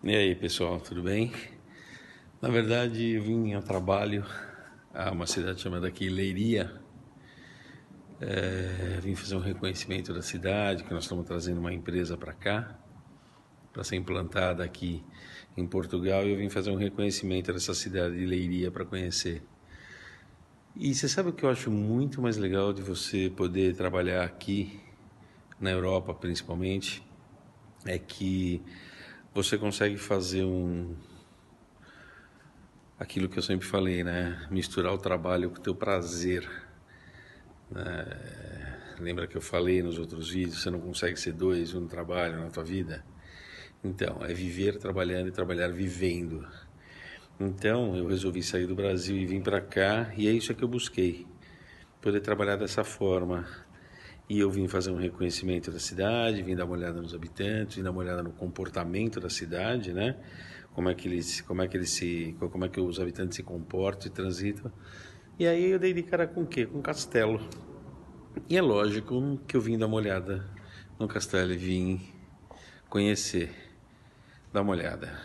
E aí, pessoal, tudo bem? Na verdade, eu vim ao trabalho a uma cidade chamada aqui Leiria. É, vim fazer um reconhecimento da cidade, que nós estamos trazendo uma empresa para cá, para ser implantada aqui em Portugal, e eu vim fazer um reconhecimento dessa cidade de Leiria para conhecer. E você sabe o que eu acho muito mais legal de você poder trabalhar aqui, na Europa principalmente, é que você consegue fazer um aquilo que eu sempre falei, né? Misturar o trabalho com o teu prazer. É, lembra que eu falei nos outros vídeos, você não consegue ser dois, um trabalho na tua vida? Então, é viver trabalhando e trabalhar vivendo. Então, eu resolvi sair do Brasil e vim para cá, e é isso que eu busquei. Poder trabalhar dessa forma, e eu vim fazer um reconhecimento da cidade, vim dar uma olhada nos habitantes, vim dar uma olhada no comportamento da cidade, né? Como é que eles, como é que eles se, como é que os habitantes se comportam e transitam. E aí eu dei de cara com o quê? Com o castelo. E é lógico que eu vim dar uma olhada no castelo e vim conhecer. Dá uma olhada.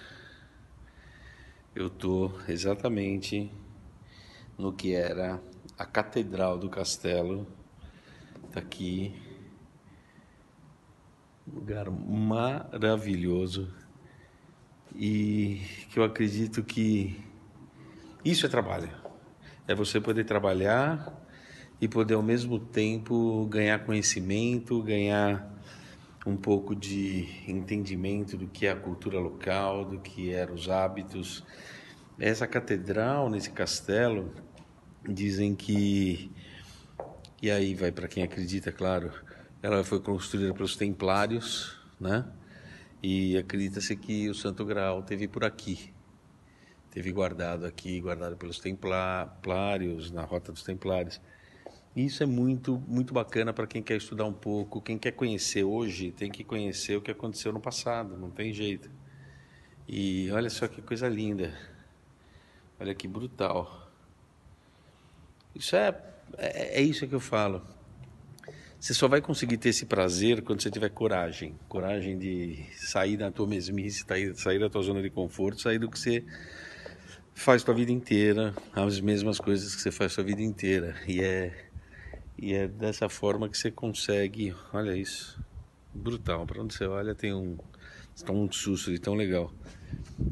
Eu tô exatamente no que era a catedral do castelo está aqui. Um lugar maravilhoso e que eu acredito que isso é trabalho. É você poder trabalhar e poder ao mesmo tempo ganhar conhecimento, ganhar um pouco de entendimento do que é a cultura local, do que eram os hábitos. Essa catedral, nesse castelo, dizem que e aí vai para quem acredita, claro. Ela foi construída pelos templários, né? E acredita-se que o Santo Graal teve por aqui. Teve guardado aqui, guardado pelos templários, na rota dos templários. E isso é muito, muito bacana para quem quer estudar um pouco, quem quer conhecer hoje, tem que conhecer o que aconteceu no passado, não tem jeito. E olha só que coisa linda. Olha que brutal. Isso é é, é isso que eu falo. Você só vai conseguir ter esse prazer quando você tiver coragem. Coragem de sair da tua mesmice, tá sair da tua zona de conforto, sair do que você faz sua vida inteira, as mesmas coisas que você faz sua vida inteira. E é, e é dessa forma que você consegue. Olha isso. Brutal. Para onde você olha, tem um, tem tá um susto de tão legal.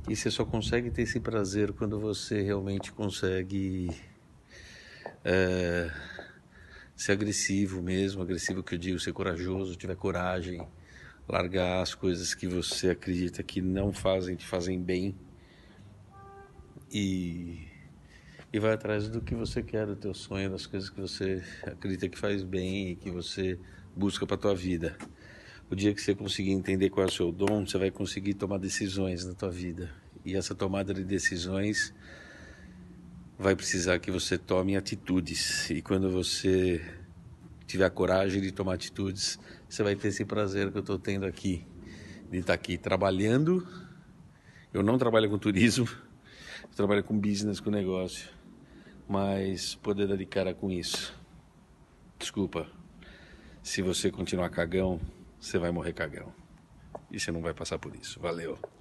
E você só consegue ter esse prazer quando você realmente consegue é, ser agressivo mesmo, agressivo que eu digo, ser corajoso, tiver coragem, largar as coisas que você acredita que não fazem, te fazem bem e, e vai atrás do que você quer, do teu sonho, das coisas que você acredita que faz bem e que você busca para tua vida. O dia que você conseguir entender qual é o seu dom, você vai conseguir tomar decisões na tua vida. E essa tomada de decisões vai precisar que você tome atitudes. E quando você tiver a coragem de tomar atitudes, você vai ter esse prazer que eu estou tendo aqui, de estar tá aqui trabalhando. Eu não trabalho com turismo, eu trabalho com business, com negócio, mas poder dar de cara com isso. Desculpa, se você continuar cagão, você vai morrer cagão. E você não vai passar por isso. Valeu.